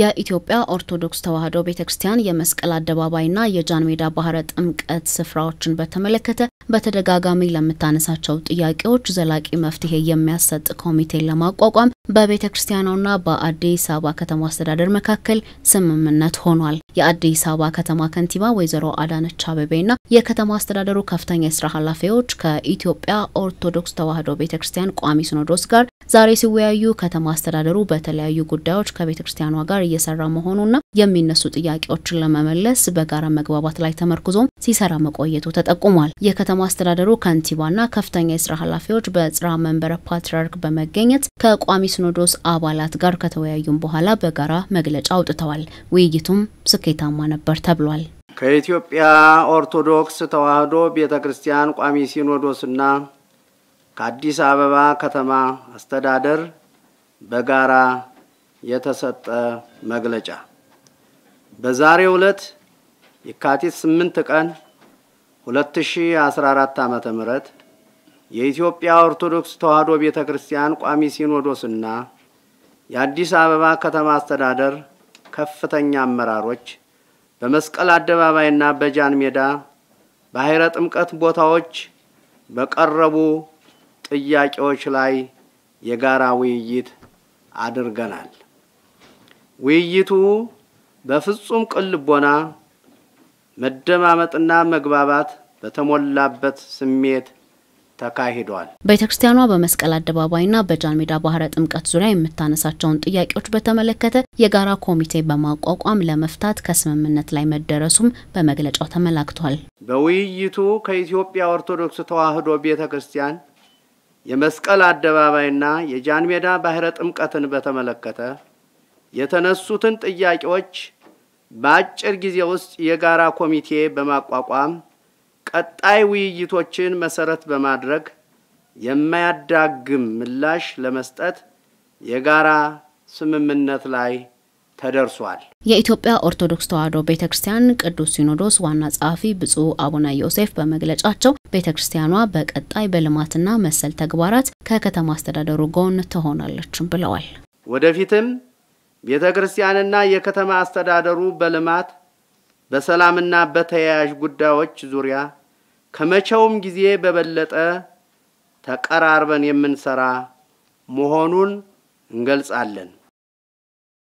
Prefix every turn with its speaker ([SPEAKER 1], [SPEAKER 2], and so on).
[SPEAKER 1] የኢትዮጵያ ኦርቶዶክስ ተዋሕዶ ቤተ ክርስቲያን የመስቀል አደባባይና የጃን ሜዳ ባህረ ጥምቀት ስፍራዎችን በተመለከተ በተደጋጋሚ ለምታነሳቸው ጥያቄዎች ዘላቂ መፍትሄ የሚያሰጥ ኮሚቴ ለማቋቋም በቤተ ክርስቲያኗና በአዲስ አበባ ከተማ አስተዳደር መካከል ስምምነት ሆኗል። የአዲስ አበባ ከተማ ከንቲባ ወይዘሮ አዳነች አበቤና የከተማ አስተዳደሩ ከፍተኛ የስራ ኃላፊዎች ከኢትዮጵያ ኦርቶዶክስ ተዋሕዶ ቤተ ክርስቲያን ቋሚ ሲኖዶስ ጋር ዛሬ ሲወያዩ ከተማ አስተዳደሩ በተለያዩ ጉዳዮች ከቤተ ክርስቲያኗ ጋር እየሰራ መሆኑና የሚነሱ ጥያቄዎችን ለመመለስ በጋራ መግባባት ላይ ተመርኩዞም ሲሰራ መቆየቱ ተጠቁሟል። የከተማ አስተዳደሩ ከንቲባና ከፍተኛ የስራ ኃላፊዎች በጽራ መንበረ ፓትርያርክ በመገኘት ከቋሚ ሲኖዶስ አባላት ጋር ከተወያዩም በኋላ በጋራ መግለጫ አውጥተዋል። ውይይቱም ስኬታማ ነበር ተብሏል።
[SPEAKER 2] ከኢትዮጵያ ኦርቶዶክስ ተዋሕዶ ቤተ ክርስቲያን ቋሚ ሲኖዶስና ከአዲስ አበባ ከተማ አስተዳደር በጋራ የተሰጠ መግለጫ በዛሬው ዕለት የካቲት 8 ቀን 2014 ዓ.ም የኢትዮጵያ ኦርቶዶክስ ተዋሕዶ ቤተ ክርስቲያን ቋሚ ሲኖዶስና የአዲስ አበባ ከተማ አስተዳደር ከፍተኛ አመራሮች በመስቀል አደባባይና በጃን ሜዳ ባሕረ ጥምቀት ቦታዎች በቀረቡ ጥያቄዎች ላይ የጋራ ውይይት አድርገናል። ውይይቱ በፍጹም ቅልቦና መደማመጥና መግባባት በተሞላበት ስሜት ተካሂዷል።
[SPEAKER 1] ቤተ ክርስቲያኗ በመስቀል አደባባይና በጃን ሜዳ ባህረ ጥምቀት ዙሪያ የምታነሳቸውን ጥያቄዎች በተመለከተ የጋራ ኮሚቴ በማቋቋም ለመፍታት ከስምምነት ላይ መደረሱም በመግለጫው ተመላክቷል።
[SPEAKER 2] በውይይቱ ከኢትዮጵያ ኦርቶዶክስ ተዋሕዶ ቤተ ክርስቲያን የመስቀል አደባባይና የጃን ሜዳ ባህረ ጥምቀትን በተመለከተ የተነሱትን ጥያቄዎች በአጭር ጊዜ ውስጥ የጋራ ኮሚቴ በማቋቋም ቀጣይ ውይይቶችን መሰረት በማድረግ የማያዳግም ምላሽ ለመስጠት የጋራ ስምምነት ላይ ተደርሷል።
[SPEAKER 1] የኢትዮጵያ ኦርቶዶክስ ተዋሕዶ ቤተ ክርስቲያን ቅዱስ ሲኖዶስ ዋና ጸሐፊ ብፁዕ አቡነ ዮሴፍ በመግለጫቸው ቤተ ክርስቲያኗ በቀጣይ በልማትና መሰል ተግባራት ከከተማ አስተዳደሩ ጎን ትሆናለችም ብለዋል።
[SPEAKER 2] ወደፊትም ቤተ ክርስቲያንና የከተማ አስተዳደሩ በልማት በሰላምና በተያያዥ ጉዳዮች ዙሪያ ከመቼውም ጊዜ በበለጠ ተቀራርበን የምንሰራ መሆኑን እንገልጻለን።